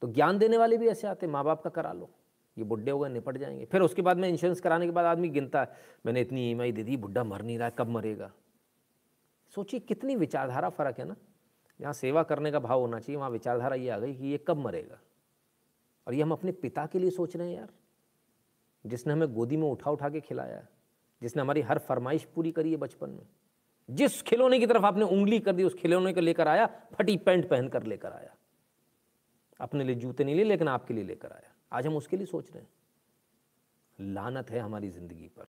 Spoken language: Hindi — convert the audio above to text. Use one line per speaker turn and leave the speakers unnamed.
तो ज्ञान देने वाले भी ऐसे आते माँ बाप का करा लो ये बुढ़े हो गए निपट जाएंगे फिर उसके बाद में इंश्योरेंस कराने के बाद आदमी गिनता है मैंने इतनी ई e दे दी बुढ़ा मर नहीं रहा कब मरेगा सोचिए कितनी विचारधारा फ़र्क है ना जहाँ सेवा करने का भाव होना चाहिए वहाँ विचारधारा ये आ गई कि ये कब मरेगा और ये हम अपने पिता के लिए सोच रहे हैं यार जिसने हमें गोदी में उठा उठा के खिलाया जिसने हमारी हर फरमाइश पूरी करी है बचपन में जिस खिलौने की तरफ आपने उंगली कर दी उस खिलौने को लेकर आया फटी पैंट पहन कर लेकर आया अपने लिए जूते नहीं लिए लेकिन आपके लिए लेकर आया आज हम उसके लिए सोच रहे हैं लानत
है हमारी ज़िंदगी पर